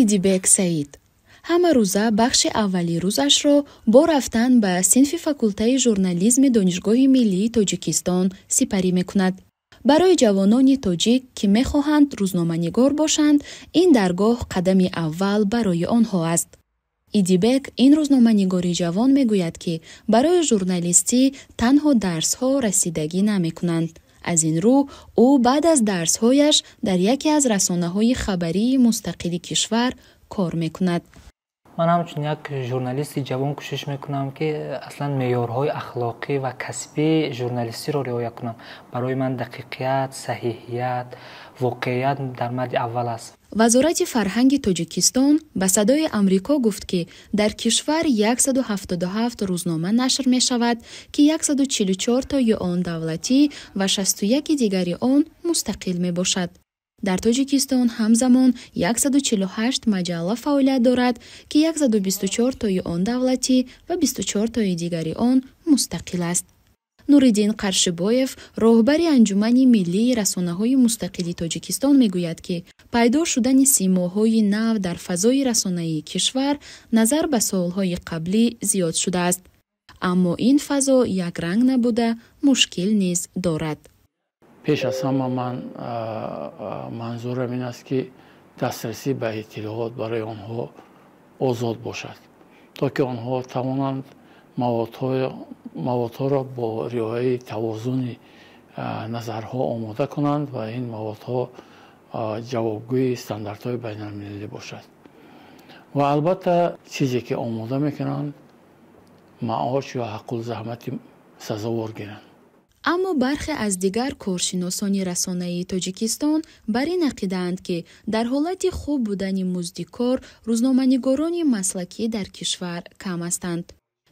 идибек саид ҳама рӯза бахши аввали рӯзашро бо рафтан ба синфи факултаи журнализми донишгоҳи миллии тоҷикистон сипарӣ мекунад барои ҷавонони тоҷик ки мехоҳанд рӯзноманигор бошанд ин даргоҳ қадами аввал барои онҳо аст идибек ин рӯзноманигори ҷавон мегӯяд ки барои журналистӣ танҳо дарсҳо расидагӣ намекунанд аз ин рӯ ӯ баъд аз дарсҳояш дар яке аз расонаҳои хабарии мустақили кишвар кор мекунад ман ҳамчун як журналисти ҷавон кӯшиш мекунам ки аслан меъёрҳои ахлоқӣ ва касби журналистиро риоя кунам барои ман дақиқият саҳихият воқеият дар мадди аввал аст вазорати фарҳанги тоҷикистон ба садои амрико гуфт ки дар кишвар 177 рӯзнома нашр мешавад ки 144-тои он давлатӣ ва 61 дигари он мустақил мебошад дар тоҷикистон ҳамзамон 148 маҷалла фаъолият дорад ки 124-тои он давлатӣ ва 24-тои дигари он мустақил аст нуриддин қаршибоев роҳбари анҷумани миллии расонаҳои мустақили тоҷикистон мегӯяд ки пайдо шудани симоҳои нав дар фазои расонаии кишвар назар ба солҳои қаблӣ зиёд шудааст аммо ин фазо якранг набуда мушкил низ дорад пеш аз ҳама ман манзурам ин аст ки дастрасӣ ба иттилоот барои онҳо озод бошад то ки онҳо тавонанд маводҳоро бо риояи тавозуни назарҳо омода кунанд ва ин маводҳо ҷавобгӯи стандартҳои байналмилалӣ бошад ва албатта чизе ки омода мекунанд маош ё ҳаққулзаҳмати сазовор гиранд аммо бархе аз дигар коршиносони расонаи тоҷикистон бар ин ақидаанд ки дар ҳолати хуб будани муздикор рӯзноманигорони маслакӣ дар кишвар кам ҳастанд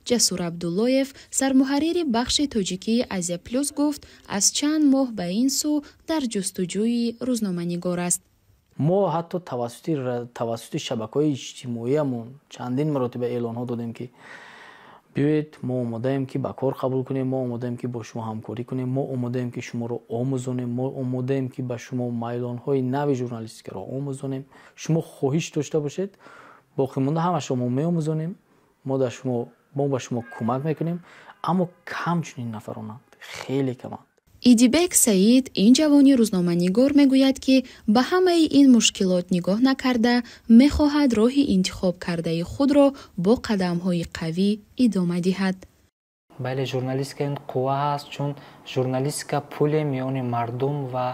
ҷасур абдуллоев сармуҳаррири бахши тоҷикии азия плюс гуфт аз чанд моҳ ба ин су дар ҷустуҷӯи рӯзноманигор аст мо ҳатто тавассути тавассути шабакаҳои иҷтимоиамон чандин маротиба эълонҳо додем ки биёед мо омодаем ки ба кор қабул кунем мо омодаем ки бо шумо ҳамкорӣ кунем мо омодаем ки шуморо омӯзонем мо омодаем ки ба шумо майлонҳои нави журналистикаро омӯзонем шумо хоҳиш дошта бошед боқӣ монда ҳамашро мо меомӯзонем мо дар шумо мо ба шумо кӯмак мекунем аммо камчунин нафаронанд хеле каманд идибек саид ин ҷавони рӯзноманигор мегӯяд ки ба ҳамаи ин мушкилот нигоҳ накарда мехоҳад роҳи интихоб кардаи худро бо қадамҳои қавӣ идома диҳад бале журналистика ин қувва аст чун журналистика пуле миёни мардум ва ва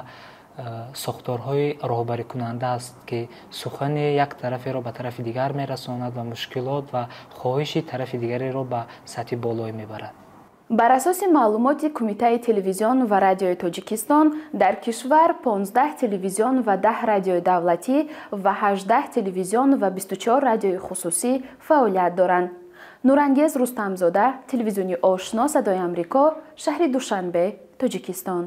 сохторҳои роҳбарикунанда аст ки сухани як тараферо ба тарафи дигар мерасонад ва мушкилот ва хоҳиши тарафи дигареро ба сатҳи болоӣ мебарад бар асоси маълумоти кумитаи телевизион ва радиои тоҷикистон дар кишвар 15 телевизион ва 10 радиои давлатӣ ва 18 телевизион ва 24 радиои хусусӣ фаъолият доранд нурангез рустамзода телевизиони ошно садои амрико шаҳри душанбе тоҷикистон